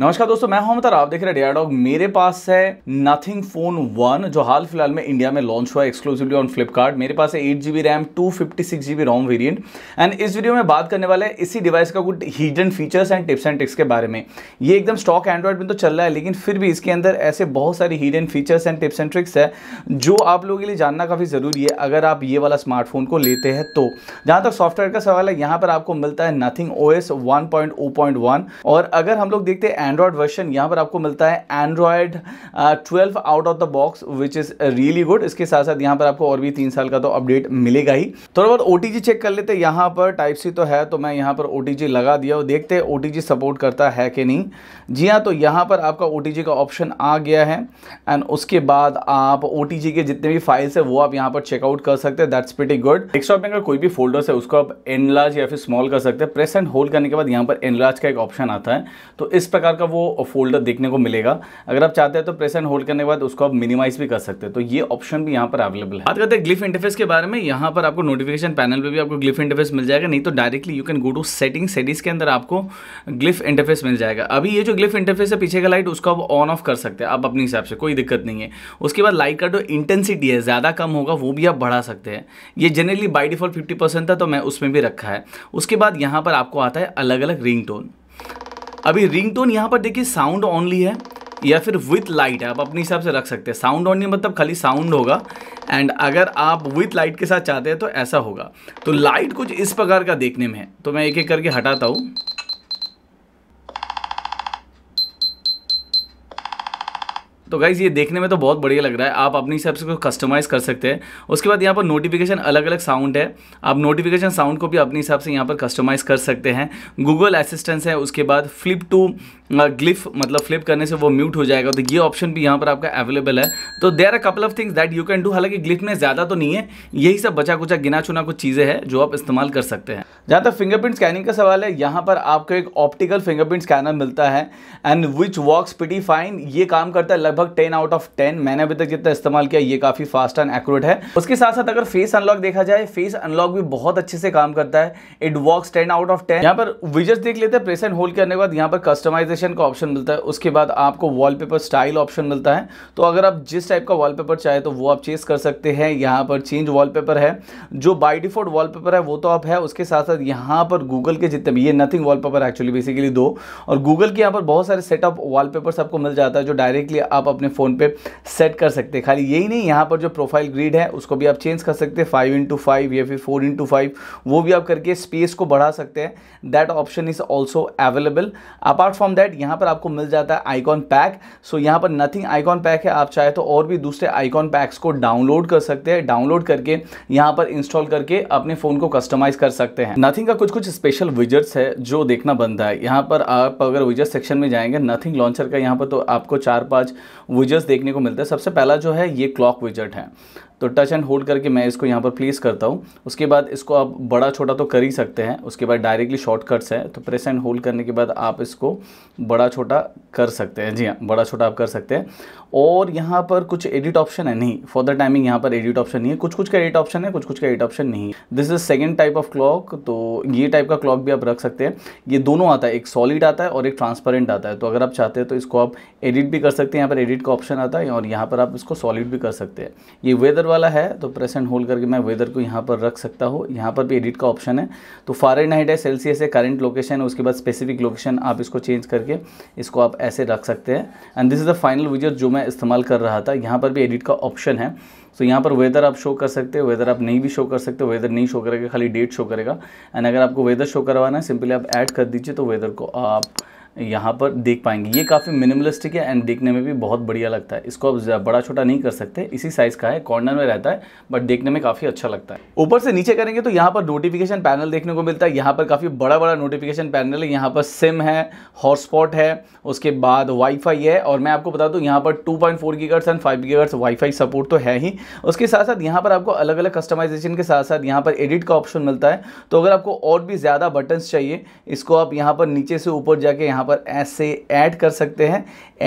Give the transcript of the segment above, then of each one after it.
नमस्कार दोस्तों मैं हूं आप देख रहे हैं डॉग मेरे पास है नथिंग फोन वन जो हाल फिलहाल में इंडिया में लॉन्च हुआ एक्सक्लूसिवली ऑन फ्लिपकार्ट मेरे पास है eight GB RAM two fifty six GB ROM variant and इस वीडियो में बात करने वाले इसी डिवाइस का कुछ hidden features and tips and tricks के बारे में ये एकदम स्टॉक एंड्रॉइड में तो चल रहा है लेकिन फिर भी इसके अंदर ऐसे बहुत सारी hidden features and tips and tricks है जो आप लोगों के लिए जानना काफ़ी ज़रूरी है अगर आप ये वाला स्मार्टफोन को लेते हैं तो जहां तक सॉफ्टवेयर का सवाल है यहाँ पर आपको मिलता है नथिंग ओ एस और अगर हम लोग देखते हैं एंड्रॉयड वर्शन यहाँ पर आपको मिलता है Android twelve out of the box which is really good इसके साथ साथ यहाँ पर आपको और भी तीन साल का तो अपडेट मिलेगा ही थोड़ा बहुत ओटीजी चेक कर लेते हैं यहाँ पर टाइप सी तो है तो मैं यहाँ पर ओटीजी लगा दिया और देखते हैं ओटीजी सपोर्ट करता है कि नहीं जी हाँ तो यहाँ पर आपका ओटीजी का ऑप्शन आ गया है एंड उसके बाद आप ओटीजी के जितने भी फाइल्स है वो आप यहाँ पर चेकआउट कर सकते हैं दैट्स वेटी गुड डेस्कटॉप में अगर कोई भी फोल्डर्स है उसको आप एनलाज या फिर स्मॉल कर सकते हैं प्रेस एंड होल्ड करने के बाद यहाँ पर एनलाज का एक ऑप्शन आता है तो इस प्रकार का वो फोल्डर देखने को मिलेगा अगर आप चाहते हैं तो प्रेस एंड होल्ड करने के बाद उसको आप मिनिमाइज भी कर सकते हैं तो ये ऑप्शन भी यहाँ पर अवेलेबल है बात करते हैं ग्लिफ इंटरफेस के बारे में यहाँ पर आपको नोटिफिकेशन पैनल पर भी आपको ग्लिफ इंटरफेस मिल जाएगा नहीं तो directly you can go to setting settings के अंदर आपको ग्लिफ इंटरफेस मिल जाएगा अभी ये जो ग्लिफ इंटरफेस है पीछे का लाइट उसको आप ऑन ऑफ कर सकते हैं आप अपने हिसाब से कोई दिक्कत नहीं है उसके बाद लाइट का जो इंटेंसिटी है ज़्यादा कम होगा वो भी आप बढ़ा सकते हैं ये जनरली बाई डिफॉल्ट फिफ्टी था तो मैं उसमें भी रखा है उसके बाद यहाँ पर आपको आता है अलग अलग रिंग टोन अभी रिंग टोन यहाँ पर देखिए साउंड ऑनली है या फिर विथ लाइट है आप अपने हिसाब से रख सकते हैं साउंड ऑनली मतलब खाली साउंड होगा एंड अगर आप विथ लाइट के साथ चाहते हैं तो ऐसा होगा तो लाइट कुछ इस प्रकार का देखने में है तो मैं एक एक करके हटाता हूँ तो गाइज़ ये देखने में तो बहुत बढ़िया लग रहा है आप अपने हिसाब से इसको कस्टमाइज़ कर सकते हैं उसके बाद यहाँ पर नोटिफिकेशन अलग अलग साउंड है आप नोटिफिकेशन साउंड को भी अपने हिसाब से यहाँ पर कस्टमाइज़ कर सकते हैं गूगल असिस्टेंस है उसके बाद फ्लिप टू ग्लिफ मतलब फ्लिप करने से वो म्यूट हो जाएगा तो ये ऑप्शन भी यहाँ पर आपका अवेलेबल है तो there are couple of things that you can do हालांकि ग्लिफ में ज़्यादा तो नहीं है यही सब बचा कुचा गिना चुना कुछ चीज़ें हैं जो आप इस्तेमाल कर सकते हैं जहाँ तक फिंगरप्रिंट स्कैनिंग का सवाल है यहाँ पर आपको एक ऑप्टिकल फिंगरप्रिंट स्कैनर मिलता है and which walks pity fine ये काम करता है लगभग टेन आउट ऑफ टेन मैंने अभी तक जितना इस्तेमाल किया ये काफ़ी फास्ट एंड एक्यूरेट है उसके साथ साथ अगर फेस अनलॉक देखा जाए फेस अनलॉक भी बहुत अच्छे से काम करता है it works ten out of ten यहाँ पर विजर्स देख लेते हैं प्रेस एंड होल्ड करने के बाद यहाँ पर कस्टमाइज डेकोरेशन का ऑप्शन मिलता है उसके बाद आपको वॉलपेपर स्टाइल ऑप्शन मिलता है तो अगर आप जिस टाइप का वॉलपेपर चाहे तो वो आप चेंज कर सकते हैं यहाँ पर चेंज वॉलपेपर है जो बाय डिफॉल्ट वॉलपेपर है वो तो आप है उसके साथ साथ यहाँ पर गूगल के जितने भी ये नथिंग वॉलपेपर एक्चुअली बेसिकली दो और गूगल के यहाँ पर बहुत सारे सेटअप वॉलपेपर्स आपको मिल जाता है जो डायरेक्टली आप अपने फ़ोन पर सेट कर सकते हैं खाली यही नहीं यहाँ पर जो प्रोफाइल ग्रीड है उसको भी आप चेंज कर सकते हैं फाइव इंटू फाइव या फिर फोर इंटू फाइव वो भी आप करके स्पेस को बढ़ा सकते हैं that option is also available apart from that right यहाँ पर आपको मिल जाता है आइकॉन पैक सो यहाँ पर नथिंग आइकॉन पैक है आप चाहे तो और भी दूसरे आइकॉन पैक्स को डाउनलोड कर सकते हैं डाउनलोड करके यहाँ पर इंस्टॉल करके अपने फ़ोन को कस्टमाइज कर सकते हैं नथिंग का कुछ कुछ स्पेशल विजट्स है जो देखना बनता है यहाँ पर आप अगर विजट सेक्शन में जाएंगे नथिंग लॉन्चर का यहाँ पर तो आपको चार पाँच विजट्स देखने को मिलता है सबसे पहला जो है ये क्लॉक विजट है तो टच एंड होल्ड करके मैं इसको यहाँ पर प्लेस करता हूँ उसके बाद इसको आप बड़ा छोटा तो कर ही सकते हैं उसके बाद डायरेक्टली शॉर्टकट्स है तो प्रेस एंड होल्ड करने के बाद आप इसको बड़ा छोटा कर सकते हैं जी हाँ बड़ा छोटा आप कर सकते हैं और यहाँ पर कुछ एडिट ऑप्शन है नहीं फॉर द टाइमिंग यहाँ पर एडिट ऑप्शन नहीं है कुछ कुछ का एडिट ऑप्शन है कुछ कुछ का एडिट ऑप्शन नहीं this is second type of clock तो ये टाइप का क्लॉक भी आप रख सकते हैं ये दोनों आता है एक सॉलिड आता है और एक ट्रांसपेरेंट आता है तो अगर आप चाहते हैं तो इसको आप एडिट भी कर सकते हैं यहाँ पर एडिट का ऑप्शन आता है और यहाँ पर आप इसको सॉलिड भी कर सकते हैं ये वेदर वाला है तो प्रेस एंड होल्ड करके मैं वेदर को यहाँ पर रख सकता हूँ यहाँ पर भी एडिट का ऑप्शन है तो फारेनहाइट है सेल्सियस है करंट लोकेशन है उसके बाद स्पेसिफिक लोकेशन आप इसको चेंज करके इसको आप ऐसे रख सकते हैं and this is the final विजट जो मैं इस्तेमाल कर रहा था यहाँ पर भी एडिट का ऑप्शन है तो यहाँ पर वेदर आप शो कर सकते हो वेदर आप नहीं भी शो कर सकते वेदर नहीं शो करेगा खाली डेट शो करेगा एंड अगर आपको वेदर शो करवाना है सिंपली आप ऐड कर दीजिए तो वेदर को आप यहाँ पर देख पाएंगे ये काफ़ी मिनिमलिस्टिक है एंड देखने में भी बहुत बढ़िया लगता है इसको आप बड़ा छोटा नहीं कर सकते इसी साइज़ का है कॉर्नर में रहता है बट देखने में काफ़ी अच्छा लगता है ऊपर से नीचे करेंगे तो यहाँ पर नोटिफिकेशन पैनल देखने को मिलता है यहाँ पर काफ़ी बड़ा बड़ा नोटिफिकेशन पैनल है यहाँ पर सिम है हॉटस्पॉट है उसके बाद वाईफाई है और मैं आपको बता दूँ यहाँ पर two point four and five gigahertz wifi support तो है ही उसके साथ साथ यहाँ पर आपको अलग अलग कस्टमाइजेशन के साथ साथ यहाँ पर एडिट का ऑप्शन मिलता है तो अगर आपको और भी ज़्यादा बटन्स चाहिए इसको आप यहाँ पर नीचे से ऊपर जाके यहाँ पर ऐसे ऐड कर सकते हैं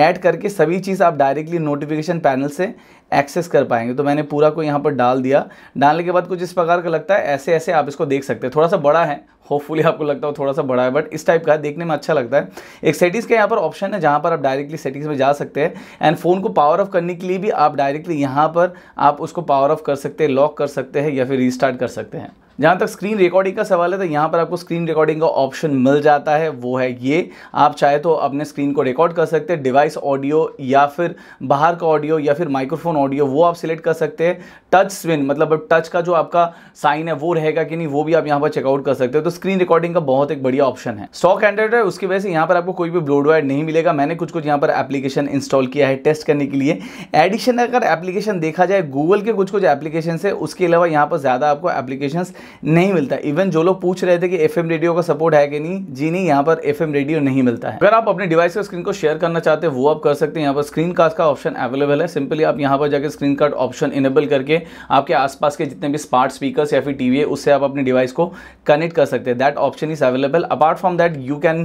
ऐड करके सभी चीज़ आप डायरेक्टली नोटिफिकेशन पैनल से एक्सेस कर पाएंगे तो मैंने पूरा को यहाँ पर डाल दिया डालने के बाद कुछ इस प्रकार का लगता है ऐसे ऐसे आप इसको देख सकते हैं थोड़ा सा बड़ा है होपफुली आपको लगता हो थोड़ा सा बड़ा है बट इस टाइप का देखने में अच्छा लगता है एक सेटिंग्स का यहाँ पर ऑप्शन है जहाँ पर आप डायरेक्टली सेटिंग्स में जा सकते हैं एंड फ़ोन को पावर ऑफ करने के लिए भी आप डायरेक्टली यहाँ पर आप उसको पावर ऑफ कर सकते हैं लॉक कर सकते हैं या फिर रिस्टार्ट कर सकते हैं जहाँ तक स्क्रीन रिकॉर्डिंग का सवाल है तो यहाँ पर आपको स्क्रीन रिकॉर्डिंग का ऑप्शन मिल जाता है वो है ये आप चाहे तो अपने स्क्रीन को रिकॉर्ड कर सकते हैं डिवाइस ऑडियो या फिर बाहर का ऑडियो या फिर माइक्रोफोन ऑडियो वो आप सिलेक्ट कर सकते हैं टच स्विन मतलब टच का जो आपका साइन है वो रहेगा कि नहीं वो भी आप यहाँ पर चेकआउट कर सकते हो तो स्क्रीन रिकॉर्डिंग का बहुत एक बढ़िया ऑप्शन है स्टॉक एंड्रॉइड है उसकी वजह से यहाँ पर आपको कोई भी ब्रोडवायर नहीं मिलेगा मैंने कुछ कुछ यहाँ पर एप्लीकेशन इंस्टॉल किया है टेस्ट करने के लिए एडिशन अगर एप्लीकेशन देखा जाए गूगल के कुछ कुछ एप्लीकेशन है उसके अलावा यहाँ पर ज़्यादा आपको एप्लीकेशन नहीं मिलता इवन जो लोग पूछ रहे थे कि एफ रेडियो का सपोर्ट है कि नहीं जी नहीं यहाँ पर एफ रेडियो नहीं मिलता है अगर आप अपने डिवाइस का स्क्रीन को शेयर करना चाहते हैं वो आप कर सकते हैं यहाँ पर स्क्रीन कास्ट का ऑप्शन अवेलेबल है सिंपली आप यहाँ पर जाकर स्क्रीन कार्ड ऑप्शन इनेबल करके आपके आसपास के जितने भी स्मार्ट स्पीकर या फिर टीवी है उससे आप अपने डिवाइस को कनेक्ट कर सकते सकते हैं that option is available apart from that you can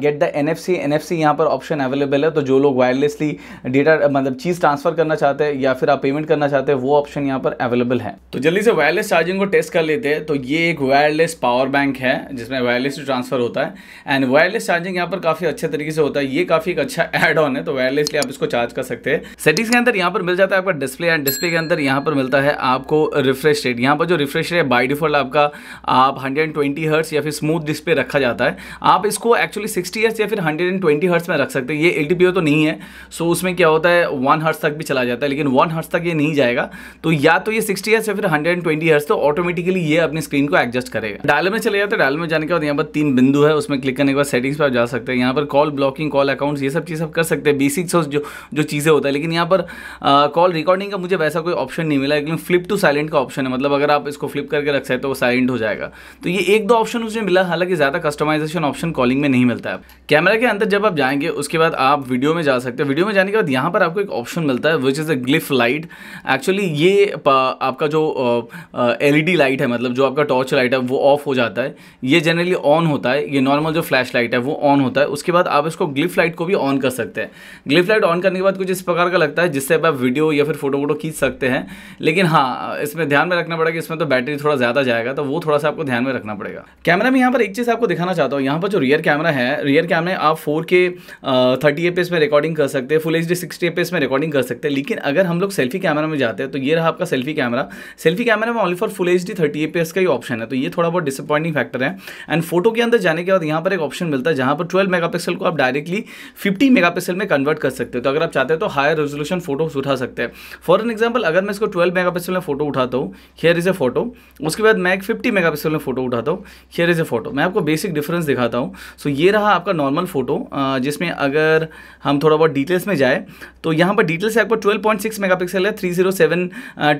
get the N F C N F C यहाँ पर ऑप्शन अवेलेबल है तो जो लोग वायरलेसली डेटा मतलब चीज़ ट्रांसफर करना चाहते हैं या फिर आप पेमेंट करना चाहते हैं वो ऑप्शन यहाँ पर अवेलेबल है तो जल्दी से वायरलेस चार्जिंग को टेस्ट कर लेते हैं तो ये एक वायरलेस पावर बैंक है जिसमें वायरलेस ट्रांसफर होता है एंड वायरलेस चार्जिंग यहाँ पर काफ़ी अच्छे तरीके से होता है ये काफ़ी एक अच्छा एड ऑन है तो वायरलेसली आप इसको चार्ज कर सकते हैं सेटिंग्स के अंदर यहाँ पर मिल जाता है आपका डिस्प्ले एंड डिस्प्ले के अंदर यहाँ पर मिलता है आपको रिफ्रेश रेट यहाँ पर जो रिफ्रेश रेट बाई डिफॉल्ट आपका आप हंड्रेड हर्ट्स या फिर स्मूथ डिस्प्ले रखा जाता है आप इसको एक्चुअली 60 हर्ट्स या फिर 120 हर्ट्स में रख सकते हैं ये एल तो नहीं है सो उसमें क्या होता है वन हर्ट्स तक भी चला जाता है लेकिन वन हर्ट्स तक ये नहीं जाएगा तो या तो ये सिक्सटी हर्ट्स या फिर हंड्रेड हर्ट्स तो ऑटोमेटिकली ये अपनी स्क्रीन को एडजस्ट करेगा डायल में चले जाते हैं डायल में जाने के बाद यहाँ पर तीन बिंदु है उसमें क्लिक करने के बाद सेटिंग्स पर आप जा सकते हैं यहाँ पर कॉल ब्लॉकिंग कॉल अकाउंट्स ये सब चीज़ आप कर सकते हैं बेसिक्स जो जो चीज़ें होता है लेकिन यहाँ पर कॉल रिकॉर्डिंग का मुझे वैसा कोई ऑप्शन नहीं मिला लेकिन फ्लिप टू साइलेंट का ऑप्शन है मतलब अगर आप इसको फ्लिप करके रख सकते हो तो साइलेंट हो जाएगा तो ये एक दो ऑप्शन उसमें मिला हालांकि ज़्यादा कस्टमाइजेशन ऑप्शन कॉलिंग में नहीं मिलता है कैमरा के अंदर जब आप जाएंगे उसके बाद आप वीडियो में जा सकते हैं वीडियो में जाने के बाद यहाँ पर आपको एक ऑप्शन मिलता है which is a glyph light actually ये आपका जो एल लाइट है मतलब जो आपका टॉर्च लाइट है वो ऑफ हो जाता है ये जनरली ऑन होता है ये नॉर्मल जो फ्लैश लाइट है वो ऑन होता है उसके बाद आप इसको ग्लिफ लाइट को भी ऑन कर सकते हैं ग्लिफ लाइट ऑन करने के बाद कुछ इस प्रकार का लगता है जिससे आप वीडियो या फिर फोटो वोटो खींच सकते हैं लेकिन हाँ इसमें ध्यान में रखना पड़ेगा इसमें तो बैटरी थोड़ा ज़्यादा जाएगा तो वो थोड़ा सा आपको ध्यान में रखना पड़ेगा कैमरा में यहाँ पर एक चीज़ आपको दिखाना चाहता हूँ यहाँ पर जो रियर कैमरा है रियर कैमरे आप फोर के थर्टी एफ में रिकॉर्डिंग कर सकते हैं full H D sixty F में रिकॉर्डिंग कर सकते हैं लेकिन अगर हम लोग सेल्फी कैमरा में जाते हैं तो ये रहा आपका सेल्फी कैमरा सेल्फी कैमरा में only for full H D thirty F का ही ऑप्शन है तो ये थोड़ा बहुत डिसअपॉइंटिंग फैक्टर है एंड फोटो के अंदर जाने के बाद यहाँ पर एक ऑप्शन मिलता है जहाँ पर ट्वेल्व मेगा को आप डायरेक्टली फिफ्टी मेगा में कन्वर्ट कर सकते हो तो अगर आप चाहते हैं तो हायर रेजोल्यूशन फोटोज उठा सकते हैं फॉर एन एग्जाम्पल अगर मैं इसको ट्वेल्व मेगा में फोटो उठाता हूँ हेयर इज़ ए फोटो उसके बाद मैं एक फिफ्टी मेगा में फोटो उठाता हूँ हियर इज़ ए फ़ोटो मैं आपको बेसिक डिफरेंस दिखाता हूँ सो so, ये रहा आपका नॉर्मल फ़ोटो जिसमें अगर हम थोड़ा बहुत डिटेल्स में जाए तो यहाँ पर डिटेल्स है आपको 12.6 मेगापिक्सल है 307 zero seven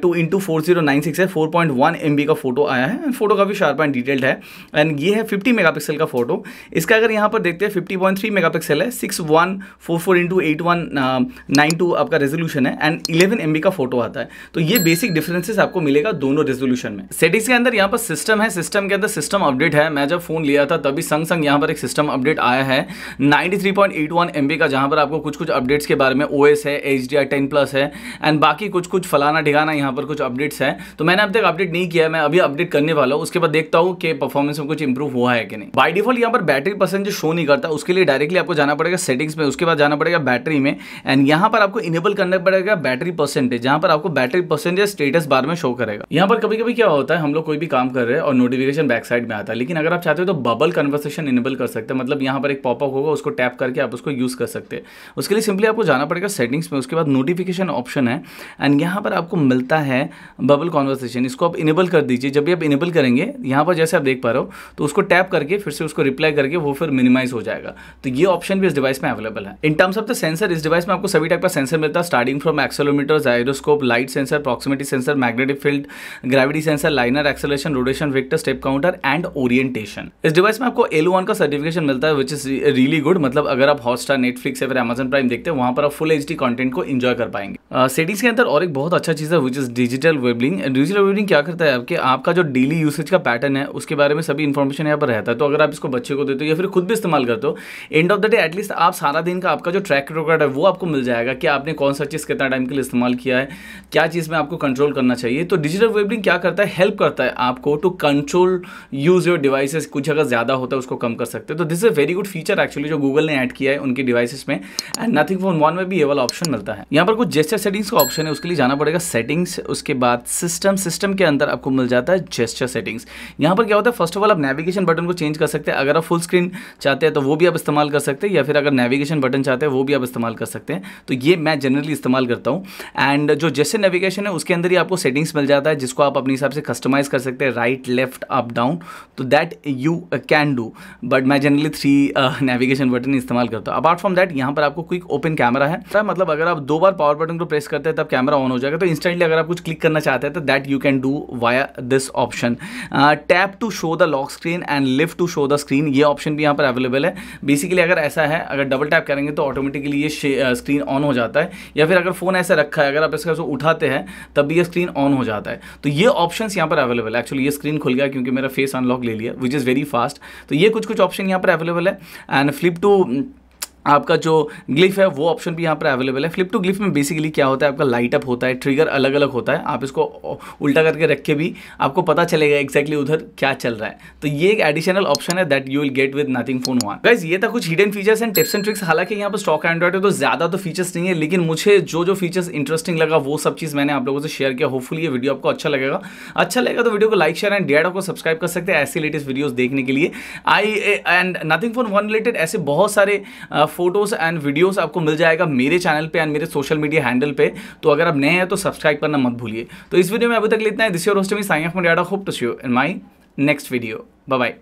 two into four zero nine six है four point one M B का फ़ोटो आया है फोटो काफ़ी शार्प एंड डिटेल्ड है एंड ये है फिफ्टी मेगा पिक्सल का फ़ोटो इसका अगर यहाँ पर देखते हैं fifty point three mega pixel है six one four four into eight one nine two आपका रेजोल्यूशन है एंड इलेवन एम बी का फ़ोटो आता है तो ये बेसिक डिफरेंसेस आपको मिलेगा दोनों रेजोल्यूशन में सेटिंग्स के अंदर यहाँ पर सिस्टम है सिस्टम के अंदर सिस्टम अपडेट है मैं जब फ़ोन लिया था तभी संग संग यहाँ पर एक सिस्टम अपडेट आया है 93.81 MB का जहाँ पर आपको कुछ कुछ अपडेट्स के बारे में OS है एच डी आई प्लस है एंड बाकी कुछ कुछ फलाना ठिकाना यहाँ पर कुछ अपडेट्स है तो मैंने अब तक अपडेट नहीं किया मैं अभी अपडेट करने वाला हूँ उसके बाद देखता हूँ कि परफॉर्मेंस में कुछ इंप्रूव हुआ है कि नहीं बाई डिफॉल्ट यहाँ पर बैटरी जो शो नहीं करता उसके लिए डायरेक्टली आपको जाना पड़ेगा सेटिंग्स में उसके बाद जाना पड़ेगा बैटरी में एंड यहाँ पर आपको इनेबल करना पड़ेगा बैटरी परसेंटेज जहाँ पर आपको बैटरी परसेंटेज स्टेटस बार में शो करेगा यहाँ पर कभी कभी क्या होता है हम लोग कोई भी काम कर रहे हैं और नोटिफिकेशन बैक साइड में रहा था लेकिन अगर आप चाहते हो तो बबल कन्वर्सेशन इनेबल कर सकते हैं मतलब यहाँ पर एक पॉपअप होगा उसको टैप करके आप उसको यूज़ कर सकते हैं उसके लिए सिंपली आपको जाना पड़ेगा सेटिंग्स में उसके बाद नोटिफिकेशन ऑप्शन है एंड यहाँ पर आपको मिलता है बबल कॉन्वर्सेशन इसको आप इनेबल कर दीजिए जब भी आप इनेबल करेंगे यहाँ पर जैसे आप देख पा रहे हो तो उसको टैप करके फिर से उसको रिप्लाई करके वो फिर मिनिमाइज हो जाएगा तो ये ऑप्शन भी इस डिवाइस में अवेलेबल है in terms of the sensor इस डिवाइस में आपको सभी टाइप का सेंसर मिलता है starting from accelerometer gyroscope light sensor proximity sensor magnetic field gravity sensor linear acceleration rotation vector step counter and orientation इस डिवाइस में आपको एल का सर्टिफिकेशन मिलता है विच इज रियली गुड मतलब अगर आप हॉटस्टार नेटफ्लिक्स या फिर अमेजन प्राइम देखते हैं वहां पर आप फुल एच डी कॉन्टेंट को इन्जॉय कर पाएंगे सिटीज uh, के अंदर और एक बहुत अच्छा चीज़ है which is digital wellbeing digital wellbeing क्या करता है आपके आपका जो डेली यूसेज का पैटर्न है उसके बारे में सभी इन्फॉर्मेशन यहाँ पर रहता है तो अगर आप इसको बच्चे को देते हो या फिर खुद भी इस्तेमाल करते हो end of the day at least आप सारा दिन का आपका जो ट्रैक रिकॉर्ड है वो आपको मिल जाएगा कि आपने कौन सा चीज़ कितना टाइम के लिए इस्तेमाल किया है क्या चीज़ में आपको कंट्रोल करना चाहिए तो डिजिटल वेबलिंग क्या करता है हेल्प करता है आपको to control you use your devices कुछ अगर ज़्यादा होता है उसको कम कर सकते हैं तो this is a very good feature actually जो गूगल ने ऐड किया है उनके डिवाइसेस में एंड नथिंग फोन वन में भी ये वाला ऑप्शन मिलता है यहाँ पर कुछ जेस्टर सेटिंग्स का ऑप्शन है उसके लिए जाना पड़ेगा सेटिंग्स उसके बाद सिस्टम सिस्टम के अंदर आपको मिल जाता है जेस्टर सेटिंग्स यहाँ पर क्या होता है फर्स्ट ऑफ ऑल आप नेविगेशन बटन को चेंज कर सकते हैं अगर आप फुल स्क्रीन चाहते हैं तो वो भी आप इस्तेमाल कर सकते हैं या फिर अगर नेविगेशन बटन चाहते हैं वो भी आप इस्तेमाल कर सकते हैं तो ये मैं जनरली इस्तेमाल करता हूँ एंड जो जेस्टर नेविगेशन है उसके अंदर ही आपको सेटिंग्स मिल जाता है जिसको आप अपने हिसाब से कस्टमाइज कर सकते हैं राइट लेफ्ट अप डाउन तो that you can do but मैं जनरली थ्री नेविगेशन बटन इस्तेमाल करता हूँ अपार्ट फ्रॉम दैट यहाँ पर आपको क्विक ओपन कैमरा है मतलब अगर आप दो बार पावर बटन को प्रेस करते हैं तब कैमरा ऑन हो जाएगा तो इंस्टेंटली अगर आप कुछ क्लिक करना चाहते हैं तो that you can do via this option tap to show the lock screen and lift to show the screen ये ऑप्शन भी यहाँ पर अवेलेबल है बेसिकली अगर ऐसा है अगर डबल टैप करेंगे तो ऑटोमेटिकली ये स्क्रीन ऑन uh, हो जाता है या फिर अगर फ़ोन ऐसा रखा है अगर आप इसका उठाते हैं तब भी ये स्क्रीन ऑन हो जाता है तो ये ऑप्शन यहाँ पर अवेलेबल है एक्चुअली ये स्क्रीन खुल गया क्योंकि मेरा फेस ऑन अनलॉक ले लिया विच इज़ वेरी फास्ट तो ये कुछ कुछ ऑप्शन यहाँ पर अवेलेबल है एंड फ्लिप टू आपका जो ग्लिफ है वो ऑप्शन भी यहाँ पर अवेलेबल है फ्लिप टू ग्लिफ में बेसिकली क्या होता है आपका लाइट अप होता है ट्रिगर अलग अलग होता है आप इसको उल्टा करके रख के भी आपको पता चलेगा एक्जैक्टली exactly उधर क्या चल रहा है तो ये एक एडिशनल ऑप्शन है that you will get with nothing phone one guys ये था कुछ hidden features and tips and tricks हालांकि यहाँ पर स्टॉक एंड्रॉइड है तो ज़्यादा तो फीचर्स नहीं है लेकिन मुझे जो जो फीचर्स इंटरेस्टिंग लगा वो सब चीज़ मैंने आप लोगों से शेयर किया होपफुल ये वीडियो आपको अच्छा लगेगा अच्छा लगेगा तो वीडियो को लाइक शेयर एंड डेडा को सब्सक्राइब कर सकते हैं ऐसे लेटेस्ट वीडियोज़ देखने के लिए I and nothing phone one related ऐसे बहुत सारे फोटोज़ एंड वीडियोज़ आपको मिल जाएगा मेरे चैनल पे एंड मेरे सोशल मीडिया हैंडल पे तो अगर आप नए हैं तो सब्सक्राइब करना मत भूलिए तो इस वीडियो में अभी तक लेते हैं this your host me signing off hope to see you in my next video bye